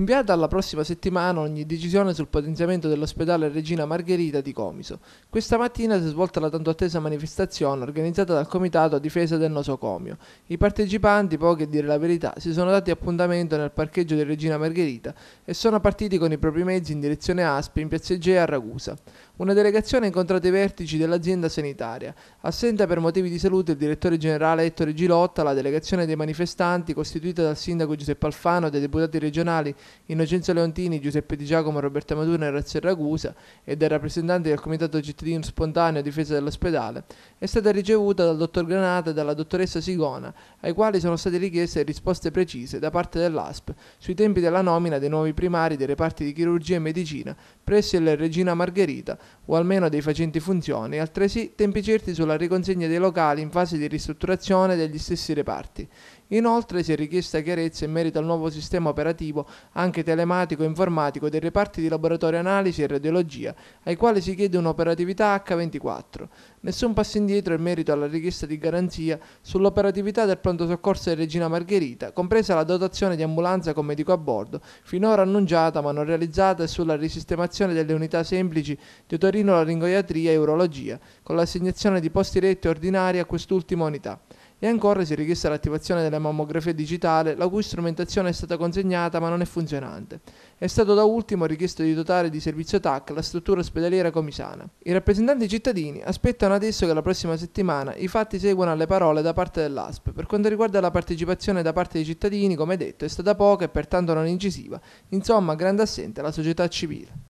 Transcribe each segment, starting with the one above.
rinviata alla prossima settimana ogni decisione sul potenziamento dell'ospedale Regina Margherita di Comiso. Questa mattina si è svolta la tanto attesa manifestazione organizzata dal Comitato a difesa del nosocomio. I partecipanti, pochi a dire la verità, si sono dati appuntamento nel parcheggio di Regina Margherita e sono partiti con i propri mezzi in direzione Aspi in piazza Egea a Ragusa. Una delegazione ha incontrato i vertici dell'azienda sanitaria. Assenta per motivi di salute il direttore generale Ettore Gilotta, la delegazione dei manifestanti, costituita dal sindaco Giuseppe Alfano, dai deputati regionali Innocenzo Leontini, Giuseppe Di Giacomo, Roberto Maduro e Razzia Ragusa e dai rappresentanti del Comitato Cittadino Spontaneo a difesa dell'ospedale, è stata ricevuta dal dottor Granata e dalla dottoressa Sigona, ai quali sono state richieste risposte precise da parte dell'ASP sui tempi della nomina dei nuovi primari dei reparti di chirurgia e medicina presso il Regina Margherita o almeno dei facenti funzioni, altresì tempi certi sulla riconsegna dei locali in fase di ristrutturazione degli stessi reparti. Inoltre si è richiesta chiarezza in merito al nuovo sistema operativo, anche telematico e informatico, dei reparti di laboratorio analisi e radiologia, ai quali si chiede un'operatività H24. Nessun passo indietro in merito alla richiesta di garanzia sull'operatività del pronto soccorso di Regina Margherita, compresa la dotazione di ambulanza con medico a bordo, finora annunciata ma non realizzata, e sulla risistemazione delle unità semplici di Torino laringoiatria e urologia, con l'assegnazione di posti letti ordinari a quest'ultima unità. E ancora si è richiesta l'attivazione della mammografia digitale, la cui strumentazione è stata consegnata ma non è funzionante. È stato da ultimo richiesto di dotare di servizio TAC la struttura ospedaliera comisana. I rappresentanti cittadini aspettano adesso che la prossima settimana i fatti seguano alle parole da parte dell'ASP. Per quanto riguarda la partecipazione da parte dei cittadini, come detto, è stata poca e pertanto non incisiva. Insomma, grande assente la società civile.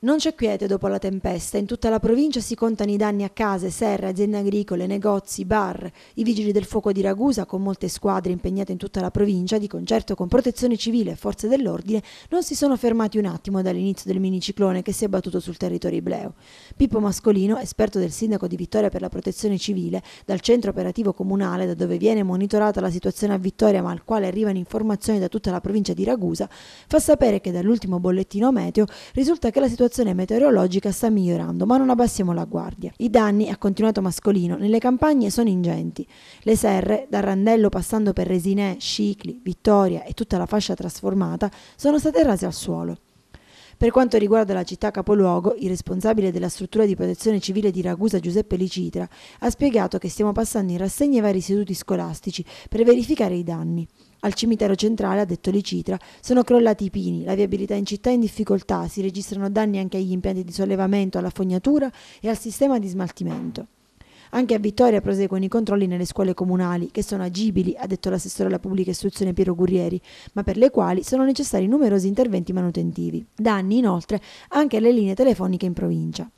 Non c'è quiete dopo la tempesta, in tutta la provincia si contano i danni a case, serre, aziende agricole, negozi, bar. I vigili del fuoco di Ragusa, con molte squadre impegnate in tutta la provincia, di concerto con protezione civile e forze dell'ordine, non si sono fermati un attimo dall'inizio del miniciclone che si è battuto sul territorio ibleo. Pippo Mascolino, esperto del sindaco di Vittoria per la protezione civile, dal centro operativo comunale da dove viene monitorata la situazione a Vittoria ma al quale arrivano informazioni da tutta la provincia di Ragusa, fa sapere che dall'ultimo bollettino meteo risulta che la situazione meteorologica sta migliorando ma non abbassiamo la guardia. I danni, ha continuato Mascolino, nelle campagne sono ingenti. Le serre, dal Randello passando per Resinè, Scicli, Vittoria e tutta la fascia trasformata, sono state rase al suolo. Per quanto riguarda la città capoluogo, il responsabile della struttura di protezione civile di Ragusa Giuseppe Licitra ha spiegato che stiamo passando in rassegna i vari istituti scolastici per verificare i danni. Al cimitero centrale, ha detto Licitra, sono crollati i pini, la viabilità in città è in difficoltà, si registrano danni anche agli impianti di sollevamento, alla fognatura e al sistema di smaltimento. Anche a Vittoria proseguono i controlli nelle scuole comunali, che sono agibili, ha detto l'assessore alla pubblica istruzione Piero Gurrieri, ma per le quali sono necessari numerosi interventi manutentivi. Danni, inoltre, anche alle linee telefoniche in provincia.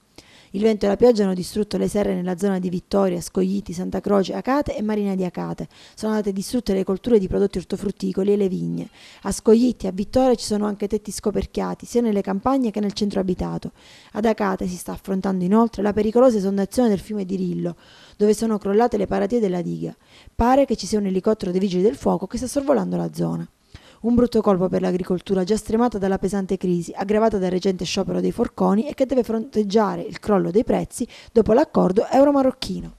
Il vento e la pioggia hanno distrutto le serre nella zona di Vittoria, Scogliti, Santa Croce, Acate e Marina di Acate. Sono andate distrutte le colture di prodotti ortofrutticoli e le vigne. A Scogliti, a Vittoria ci sono anche tetti scoperchiati, sia nelle campagne che nel centro abitato. Ad Acate si sta affrontando inoltre la pericolosa esondazione del fiume di Rillo, dove sono crollate le paratie della diga. Pare che ci sia un elicottero dei vigili del fuoco che sta sorvolando la zona. Un brutto colpo per l'agricoltura già stremata dalla pesante crisi, aggravata dal recente sciopero dei forconi e che deve fronteggiare il crollo dei prezzi dopo l'accordo euro-marocchino.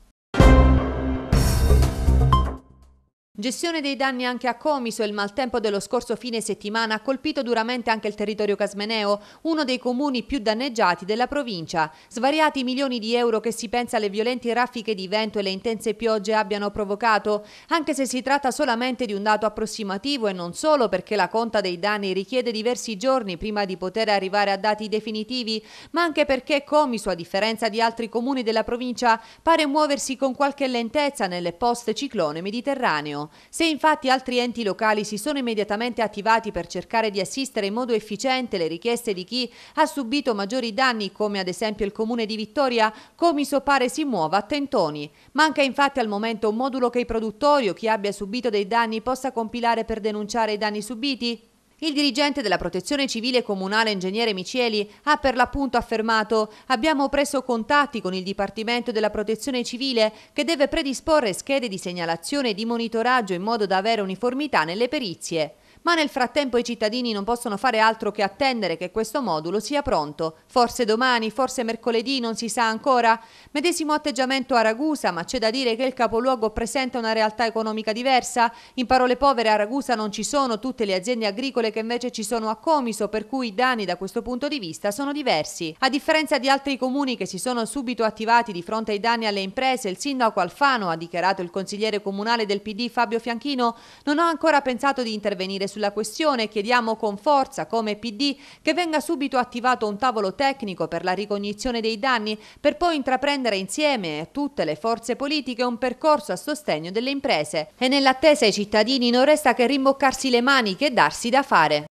Gestione dei danni anche a Comiso, il maltempo dello scorso fine settimana ha colpito duramente anche il territorio casmeneo, uno dei comuni più danneggiati della provincia. Svariati milioni di euro che si pensa alle violenti raffiche di vento e le intense piogge abbiano provocato, anche se si tratta solamente di un dato approssimativo e non solo perché la conta dei danni richiede diversi giorni prima di poter arrivare a dati definitivi, ma anche perché Comiso, a differenza di altri comuni della provincia, pare muoversi con qualche lentezza nelle post ciclone mediterraneo. Se infatti altri enti locali si sono immediatamente attivati per cercare di assistere in modo efficiente le richieste di chi ha subito maggiori danni, come ad esempio il comune di Vittoria, Comiso pare si muova a tentoni. Manca infatti al momento un modulo che i produttori o chi abbia subito dei danni possa compilare per denunciare i danni subiti? Il dirigente della Protezione Civile Comunale, ingegnere Micieli, ha per l'appunto affermato «Abbiamo preso contatti con il Dipartimento della Protezione Civile che deve predisporre schede di segnalazione e di monitoraggio in modo da avere uniformità nelle perizie». Ma nel frattempo i cittadini non possono fare altro che attendere che questo modulo sia pronto. Forse domani, forse mercoledì, non si sa ancora. Medesimo atteggiamento a Ragusa, ma c'è da dire che il capoluogo presenta una realtà economica diversa. In parole povere a Ragusa non ci sono tutte le aziende agricole che invece ci sono a Comiso, per cui i danni da questo punto di vista sono diversi. A differenza di altri comuni che si sono subito attivati di fronte ai danni alle imprese, il sindaco Alfano, ha dichiarato il consigliere comunale del PD Fabio Fianchino, non ha ancora pensato di intervenire sulla questione chiediamo con forza, come PD, che venga subito attivato un tavolo tecnico per la ricognizione dei danni, per poi intraprendere insieme a tutte le forze politiche un percorso a sostegno delle imprese. E nell'attesa ai cittadini non resta che rimboccarsi le maniche e darsi da fare.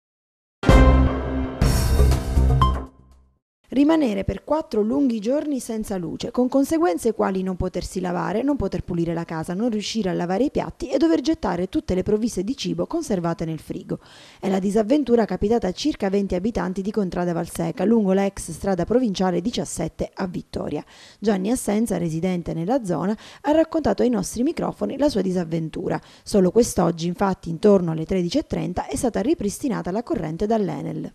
Rimanere per quattro lunghi giorni senza luce, con conseguenze quali non potersi lavare, non poter pulire la casa, non riuscire a lavare i piatti e dover gettare tutte le provviste di cibo conservate nel frigo. È la disavventura capitata a circa 20 abitanti di Contrada Valseca, lungo la ex strada provinciale 17 a Vittoria. Gianni Assenza, residente nella zona, ha raccontato ai nostri microfoni la sua disavventura. Solo quest'oggi, infatti, intorno alle 13.30 è stata ripristinata la corrente dall'Enel.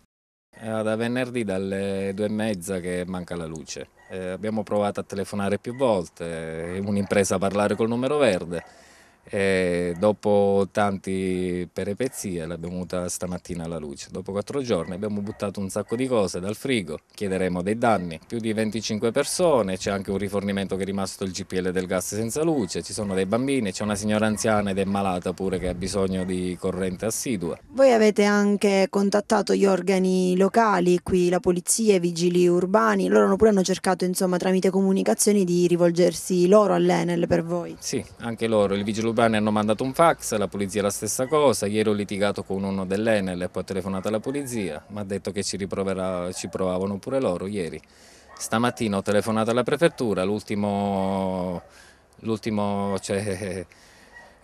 È eh, da venerdì dalle due e mezza che manca la luce. Eh, abbiamo provato a telefonare più volte, eh, un'impresa a parlare col numero verde. E dopo tante peripezie l'abbiamo avuta stamattina alla luce. Dopo quattro giorni abbiamo buttato un sacco di cose dal frigo, chiederemo dei danni. Più di 25 persone, c'è anche un rifornimento che è rimasto il GPL del gas senza luce, ci sono dei bambini, c'è una signora anziana ed è malata pure che ha bisogno di corrente assidua. Voi avete anche contattato gli organi locali, qui la polizia, i vigili urbani, loro hanno pure hanno cercato insomma tramite comunicazioni di rivolgersi loro all'Enel per voi. Sì, anche loro, il vigile urbano urbani hanno mandato un fax, la polizia la stessa cosa, ieri ho litigato con uno dell'Enel e poi ho telefonato alla polizia, mi ha detto che ci, ci provavano pure loro ieri. Stamattina ho telefonato alla prefettura, l'ultimo... l'ultimo cioè,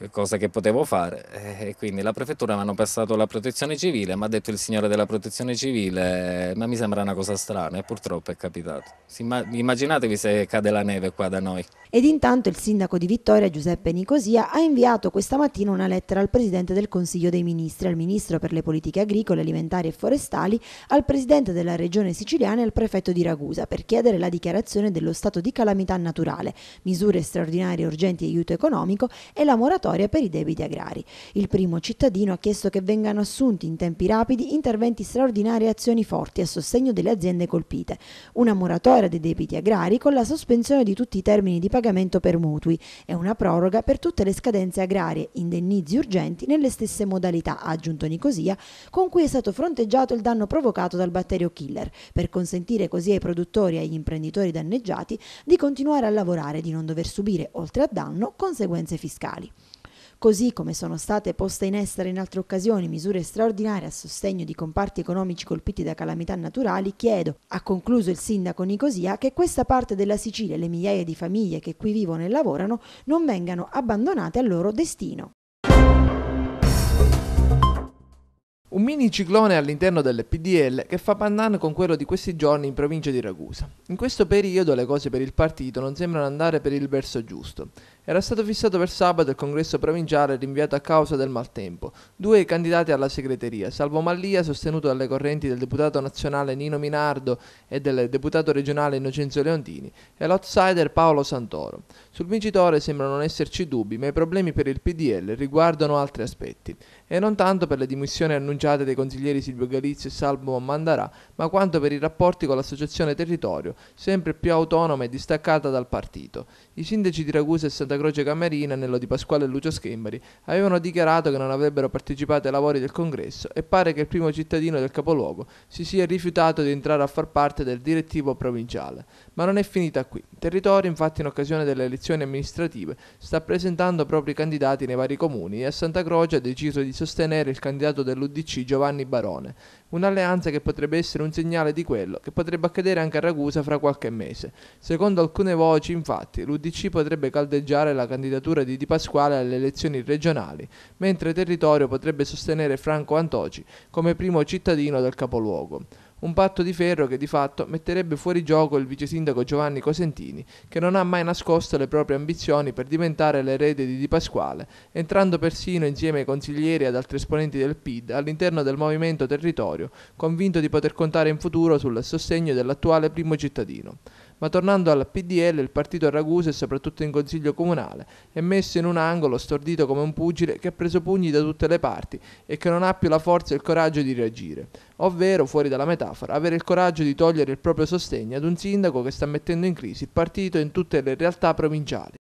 cosa che potevo fare eh, e quindi la prefettura mi hanno passato la protezione civile, mi ha detto il signore della protezione civile, eh, ma mi sembra una cosa strana e purtroppo è capitato. immaginatevi se cade la neve qua da noi. Ed intanto il sindaco di Vittoria Giuseppe Nicosia ha inviato questa mattina una lettera al presidente del Consiglio dei Ministri, al ministro per le politiche agricole, alimentari e forestali, al presidente della regione siciliana e al prefetto di Ragusa per chiedere la dichiarazione dello stato di calamità naturale, misure straordinarie urgenti di aiuto economico e la moratoria sanzionatoria per i debiti agrari. Il primo cittadino ha chiesto che vengano assunti in tempi rapidi interventi straordinari e azioni forti a sostegno delle aziende colpite, una moratoria dei debiti agrari con la sospensione di tutti i termini di pagamento per mutui e una proroga per tutte le scadenze agrarie, indennizi urgenti nelle stesse modalità, ha aggiunto Nicosia, con cui è stato fronteggiato il danno provocato dal batterio killer, per consentire così ai produttori e agli imprenditori danneggiati di continuare a lavorare e di non dover subire, oltre a danno, conseguenze fiscali così come sono state poste in essere in altre occasioni misure straordinarie a sostegno di comparti economici colpiti da calamità naturali, chiedo, ha concluso il sindaco Nicosia, che questa parte della Sicilia e le migliaia di famiglie che qui vivono e lavorano non vengano abbandonate al loro destino. Un mini ciclone all'interno del PDL che fa pandan con quello di questi giorni in provincia di Ragusa. In questo periodo le cose per il partito non sembrano andare per il verso giusto. Era stato fissato per sabato il congresso provinciale rinviato a causa del maltempo. Due candidati alla segreteria, Salvo Mallia, sostenuto dalle correnti del deputato nazionale Nino Minardo e del deputato regionale Innocenzo Leontini, e l'outsider Paolo Santoro. Sul vincitore sembrano non esserci dubbi, ma i problemi per il PDL riguardano altri aspetti, e non tanto per le dimissioni annunciate dai consiglieri Silvio Galizio e Salvo Mandarà, ma quanto per i rapporti con l'associazione Territorio, sempre più autonoma e distaccata dal partito. I sindaci di Ragusa e Santa Roberta Croce Camerina, Nello Di Pasquale e Lucio Schembari, avevano dichiarato che non avrebbero partecipato ai lavori del congresso e pare che il primo cittadino del capoluogo si sia rifiutato di entrare a far parte del direttivo provinciale. Ma non è finita qui. Il territorio, infatti, in occasione delle elezioni amministrative, sta presentando propri candidati nei vari comuni e a Santa Croce ha deciso di sostenere il candidato dell'UDC Giovanni Barone, un'alleanza che potrebbe essere un segnale di quello che potrebbe accadere anche a Ragusa fra qualche mese. Secondo alcune voci, infatti, l'UDC potrebbe caldeggiare appoggiare la candidatura di Di Pasquale alle elezioni regionali, mentre Territorio potrebbe sostenere Franco Antoci come primo cittadino del capoluogo. Un patto di ferro che di fatto metterebbe fuori gioco il vice sindaco Giovanni Cosentini, che non ha mai nascosto le proprie ambizioni per diventare l'erede di Di Pasquale, entrando persino insieme ai consiglieri e ad altri esponenti del PID all'interno del movimento Territorio, convinto di poter contare in futuro sul sostegno dell'attuale primo cittadino. Ma tornando al PDL, il partito a Ragusa e soprattutto in consiglio comunale è messo in un angolo stordito come un pugile che ha preso pugni da tutte le parti e che non ha più la forza e il coraggio di reagire. Ovvero, fuori dalla metafora, avere il coraggio di togliere il proprio sostegno ad un sindaco che sta mettendo in crisi il partito in tutte le realtà provinciali.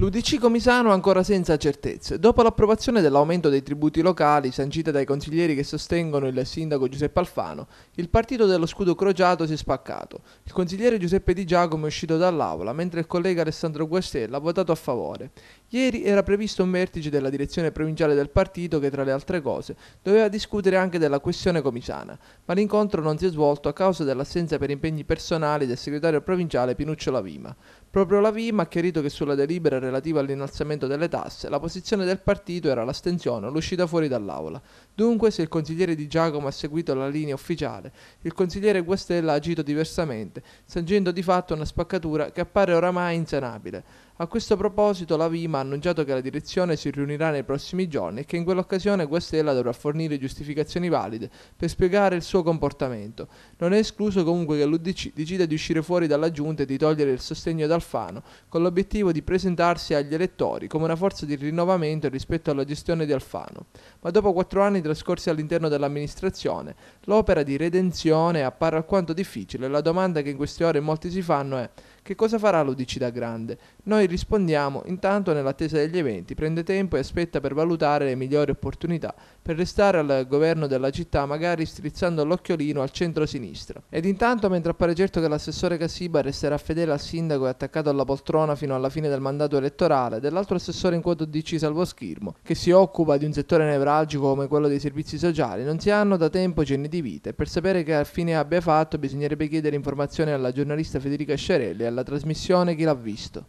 L'Udc Comisano ancora senza certezze. Dopo l'approvazione dell'aumento dei tributi locali sancita dai consiglieri che sostengono il sindaco Giuseppe Alfano, il partito dello scudo crociato si è spaccato. Il consigliere Giuseppe Di Giacomo è uscito dall'aula, mentre il collega Alessandro Guastella ha votato a favore. Ieri era previsto un vertice della direzione provinciale del partito che tra le altre cose doveva discutere anche della questione comisana, ma l'incontro non si è svolto a causa dell'assenza per impegni personali del segretario provinciale Pinuccio Lavima. Proprio Lavima ha chiarito che sulla delibera relativa all'innalzamento delle tasse la posizione del partito era l'astensione o l'uscita fuori dall'aula. Dunque se il consigliere Di Giacomo ha seguito la linea ufficiale, il consigliere Guastella ha agito diversamente, sancendo di fatto una spaccatura che appare oramai insanabile. A questo proposito la VIMA ha annunciato che la direzione si riunirà nei prossimi giorni e che in quell'occasione Guastella dovrà fornire giustificazioni valide per spiegare il suo comportamento. Non è escluso comunque che l'Udc decida di uscire fuori dalla giunta e di togliere il sostegno ad Alfano con l'obiettivo di presentarsi agli elettori come una forza di rinnovamento rispetto alla gestione di Alfano. Ma dopo quattro anni trascorsi all'interno dell'amministrazione, l'opera di redenzione appare alquanto difficile e la domanda che in queste ore molti si fanno è che cosa farà l'Udc da grande? Noi rispondiamo, intanto nell'attesa degli eventi, prende tempo e aspetta per valutare le migliori opportunità per restare al governo della città, magari strizzando l'occhiolino al centro-sinistra. Ed intanto, mentre appare certo che l'assessore Casiba resterà fedele al sindaco e attaccato alla poltrona fino alla fine del mandato elettorale, dell'altro assessore in quota DC Salvo Schirmo, che si occupa di un settore nevralgico come quello dei servizi sociali, non si hanno da tempo cenni di vita e per sapere che fine abbia fatto bisognerebbe chiedere informazioni alla giornalista Federica Sciarelli e alla trasmissione Chi l'ha visto.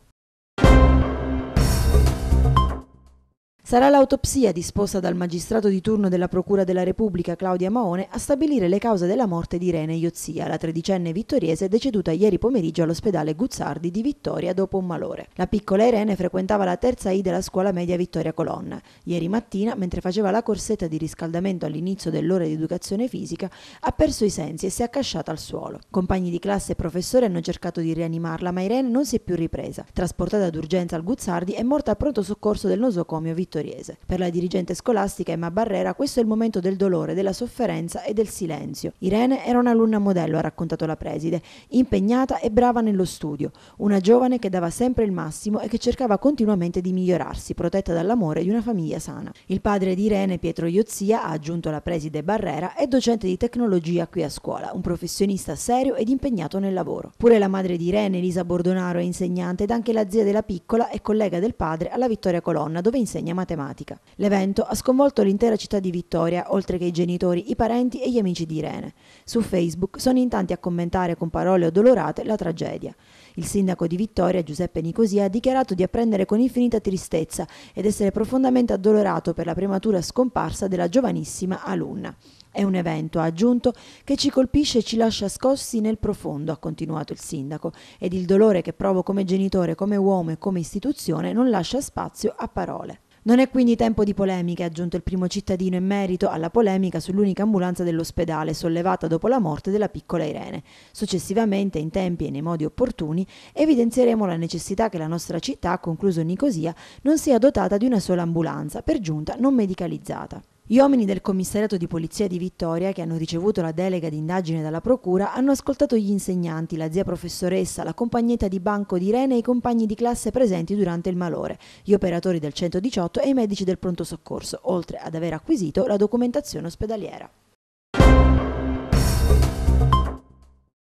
Sarà l'autopsia disposta dal magistrato di turno della Procura della Repubblica Claudia Maone a stabilire le cause della morte di Irene Iozia, la tredicenne vittoriese deceduta ieri pomeriggio all'ospedale Guzzardi di Vittoria dopo un malore. La piccola Irene frequentava la terza I della scuola media Vittoria Colonna. Ieri mattina, mentre faceva la corsetta di riscaldamento all'inizio dell'ora di educazione fisica, ha perso i sensi e si è accasciata al suolo. Compagni di classe e professore hanno cercato di rianimarla, ma Irene non si è più ripresa. Trasportata d'urgenza al Guzzardi è morta a pronto soccorso del nosocomio Vittoria Vittoriese. Per la dirigente scolastica Emma Barrera questo è il momento del dolore, della sofferenza e del silenzio. Irene era un'alunna modello, ha raccontato la preside, impegnata e brava nello studio, una giovane che dava sempre il massimo e che cercava continuamente di migliorarsi, protetta dall'amore di una famiglia sana. Il padre di Irene, Pietro Iozia, ha aggiunto la preside Barrera, è docente di tecnologia qui a scuola, un professionista serio ed impegnato nel lavoro. Pure la madre di Irene, Elisa Bordonaro, è insegnante ed anche la zia della piccola è collega del padre alla Vittoria Colonna, dove insegna matematica matematica. L'evento ha sconvolto l'intera città di Vittoria, oltre che i genitori, i parenti e gli amici di Irene. Su Facebook sono in tanti a commentare con parole odolorate la tragedia. Il sindaco di Vittoria, Giuseppe Nicosia, ha dichiarato di apprendere con infinita tristezza ed essere profondamente addolorato per la prematura scomparsa della giovanissima alunna. È un evento, ha aggiunto, che ci colpisce e ci lascia scossi nel profondo, ha continuato il sindaco, ed il dolore che provo come genitore, come uomo e come istituzione non lascia spazio a parole. Non è quindi tempo di polemiche, ha aggiunto il primo cittadino in merito alla polemica sull'unica ambulanza dell'ospedale sollevata dopo la morte della piccola Irene. Successivamente, in tempi e nei modi opportuni, evidenzieremo la necessità che la nostra città, concluso Nicosia, non sia dotata di una sola ambulanza, per giunta non medicalizzata. Gli uomini del commissariato di polizia di Vittoria, che hanno ricevuto la delega di indagine dalla procura, hanno ascoltato gli insegnanti, la zia professoressa, la compagnetta di banco di Irene e i compagni di classe presenti durante il malore, gli operatori del 118 e i medici del pronto soccorso, oltre ad aver acquisito la documentazione ospedaliera.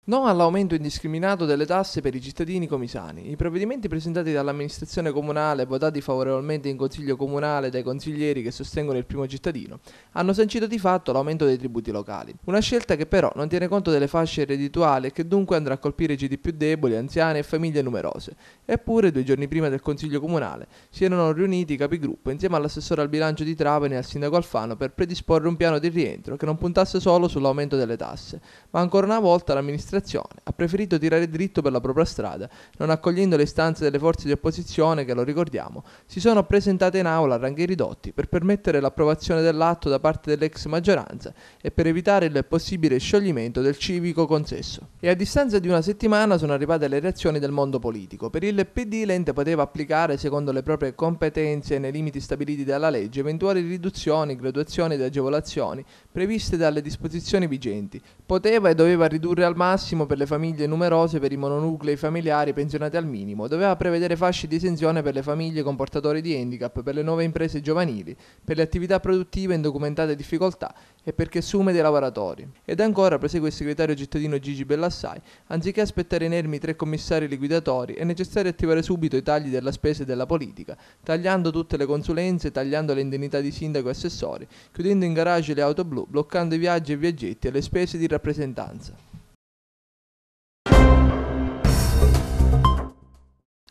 No all'aumento indiscriminato delle tasse per i cittadini comisani. I provvedimenti presentati dall'amministrazione comunale e votati favorevolmente in consiglio comunale dai consiglieri che sostengono il primo cittadino hanno sancito di fatto l'aumento dei tributi locali. Una scelta che però non tiene conto delle fasce reddituali e che dunque andrà a colpire i ceti più deboli, anziani e famiglie numerose. Eppure, due giorni prima del consiglio comunale, si erano riuniti i capigruppo insieme all'assessore al bilancio di Trapani e al sindaco Alfano per predisporre un piano di rientro che non puntasse solo sull'aumento delle tasse, ma ancora una volta l'amministrazione amministrazione ha preferito tirare dritto per la propria strada, non accogliendo le istanze delle forze di opposizione che, lo ricordiamo, si sono presentate in aula a ranghi ridotti per permettere l'approvazione dell'atto da parte dell'ex maggioranza e per evitare il possibile scioglimento del civico consesso. E a distanza di una settimana sono arrivate le reazioni del mondo politico. Per il PD l'ente poteva applicare, secondo le proprie competenze e nei limiti stabiliti dalla legge, eventuali riduzioni, graduazioni ed agevolazioni previste dalle disposizioni vigenti. Poteva e doveva ridurre al massimo massimo per le famiglie numerose, per i mononuclei familiari pensionati al minimo, doveva prevedere fasce di esenzione per le famiglie con portatori di handicap, per le nuove imprese giovanili, per le attività produttive in documentate difficoltà e per chi assume dei lavoratori. Ed ancora, prosegue il segretario cittadino Gigi Bellassai, anziché aspettare inermi tre commissari liquidatori, è necessario attivare subito i tagli della spesa e della politica, tagliando tutte le consulenze, tagliando le indennità di sindaco e assessori, chiudendo in garage le auto blu, bloccando i viaggi e i viaggetti e le spese di rappresentanza.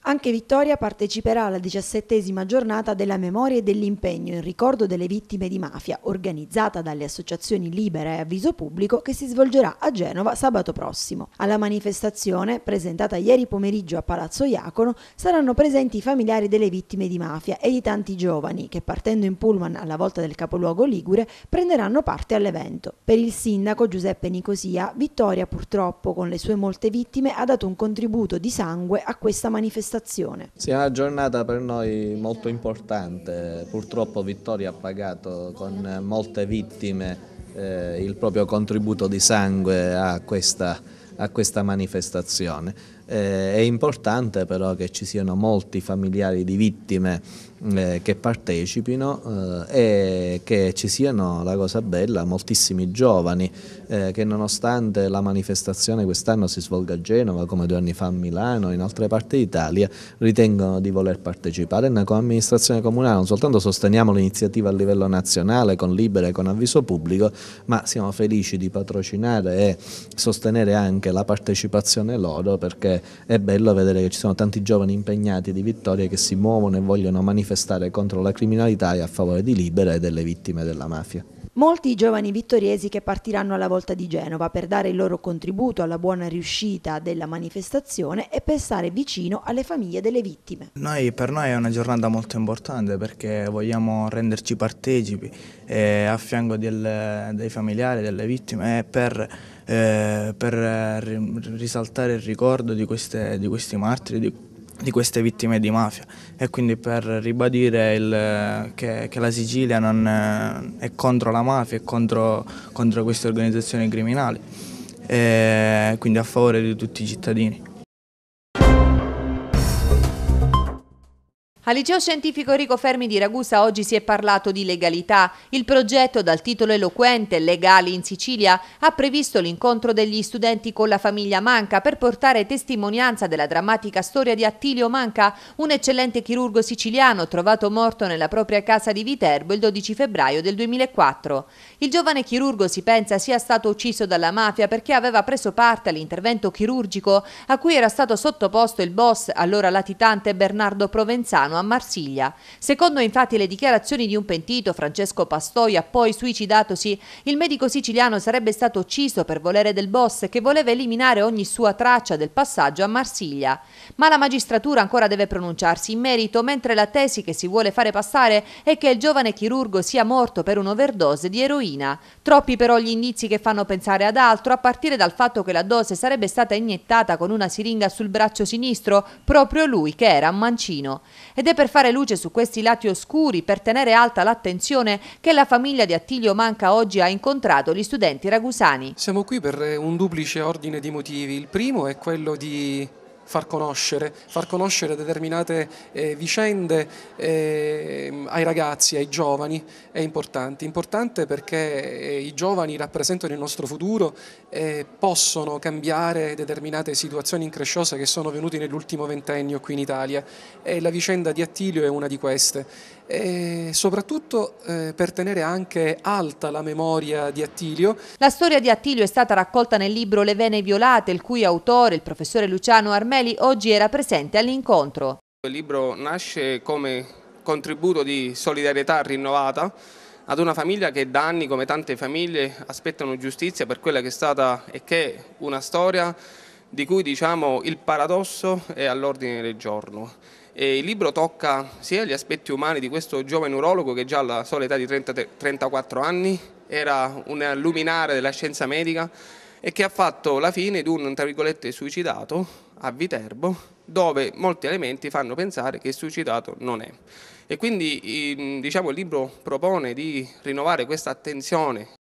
Anche Vittoria parteciperà alla diciassettesima giornata della memoria e dell'impegno in ricordo delle vittime di mafia, organizzata dalle associazioni Libera e Avviso Pubblico, che si svolgerà a Genova sabato prossimo. Alla manifestazione, presentata ieri pomeriggio a Palazzo Iacono, saranno presenti i familiari delle vittime di mafia e di tanti giovani che, partendo in pullman alla volta del capoluogo Ligure, prenderanno parte all'evento. Per il sindaco Giuseppe Nicosia, Vittoria purtroppo, con le sue molte vittime, ha dato un contributo di sangue a questa manifestazione stazione. Sì, è una giornata per noi molto importante, purtroppo Vittoria ha pagato con molte vittime eh, il proprio contributo di sangue a questa, a questa manifestazione. Eh, è importante però che ci siano molti familiari di vittime eh, che partecipino eh, e che ci siano, la cosa bella, moltissimi giovani eh, che nonostante la manifestazione quest'anno si svolga a Genova come due anni fa a Milano e in altre parti d'Italia ritengono di voler partecipare. Noi come amministrazione comunale non soltanto sosteniamo l'iniziativa a livello nazionale con Libera e con avviso pubblico ma siamo felici di patrocinare e sostenere anche la partecipazione loro perché è bello vedere che ci sono tanti giovani impegnati di Vittoria che si muovono e vogliono manifestare contro la criminalità e a favore di Libera e delle vittime della mafia. Molti giovani vittoriesi che partiranno alla volta di Genova per dare il loro contributo alla buona riuscita della manifestazione e per stare vicino alle famiglie delle vittime. Noi, per noi è una giornata molto importante perché vogliamo renderci partecipi eh, a fianco del, dei familiari, delle vittime, e per, eh, per risaltare il ricordo di, queste, di questi martiri, di di queste vittime di mafia e quindi per ribadire il, che, che, la Sicilia non, eh, è contro la mafia, è contro, contro queste organizzazioni criminali e eh, quindi a favore di tutti i cittadini. Al liceo scientifico Enrico Fermi di Ragusa oggi si è parlato di legalità. Il progetto dal titolo eloquente Legali in Sicilia ha previsto l'incontro degli studenti con la famiglia Manca per portare testimonianza della drammatica storia di Attilio Manca, un eccellente chirurgo siciliano trovato morto nella propria casa di Viterbo il 12 febbraio del 2004. Il giovane chirurgo si pensa sia stato ucciso dalla mafia perché aveva preso parte all'intervento chirurgico a cui era stato sottoposto il boss, allora latitante Bernardo Provenzano a Marsiglia. Secondo infatti le dichiarazioni di un pentito, Francesco Pastoia, poi suicidatosi, il medico siciliano sarebbe stato ucciso per volere del boss che voleva eliminare ogni sua traccia del passaggio a Marsiglia. Ma la magistratura ancora deve pronunciarsi in merito, mentre la tesi che si vuole fare passare è che il giovane chirurgo sia morto per un'overdose di eroina. Troppi però gli indizi che fanno pensare ad altro, a partire dal fatto che la dose sarebbe stata iniettata con una siringa sul braccio sinistro, proprio lui che era mancino. Ed ed è per fare luce su questi lati oscuri, per tenere alta l'attenzione, che la famiglia di Attilio Manca oggi ha incontrato gli studenti ragusani. Siamo qui per un duplice ordine di motivi. Il primo è quello di far conoscere, far conoscere determinate eh, vicende eh, ai ragazzi, ai giovani è importante. Importante perché eh, i giovani rappresentano il nostro futuro e possono cambiare determinate situazioni incresciose che sono venute nell'ultimo ventennio qui in Italia e la vicenda di Attilio è una di queste e soprattutto eh, per tenere anche alta la memoria di Attilio. La storia di Attilio è stata raccolta nel libro Le vene violate, il cui autore, il professore Luciano Armeli, oggi era presente all'incontro. Il libro nasce come contributo di solidarietà rinnovata ad una famiglia che da anni, come tante famiglie, aspettano giustizia per quella che è stata e che è una storia di cui diciamo, il paradosso è all'ordine del giorno e il libro tocca sia gli aspetti umani di questo giovane urologo che già alla sola età di 30, 34 anni era un luminare della scienza medica e che ha fatto la fine di un, tra virgolette, suicidato a Viterbo, dove molti elementi fanno pensare che suicidato non è. E quindi diciamo, il libro propone di rinnovare questa attenzione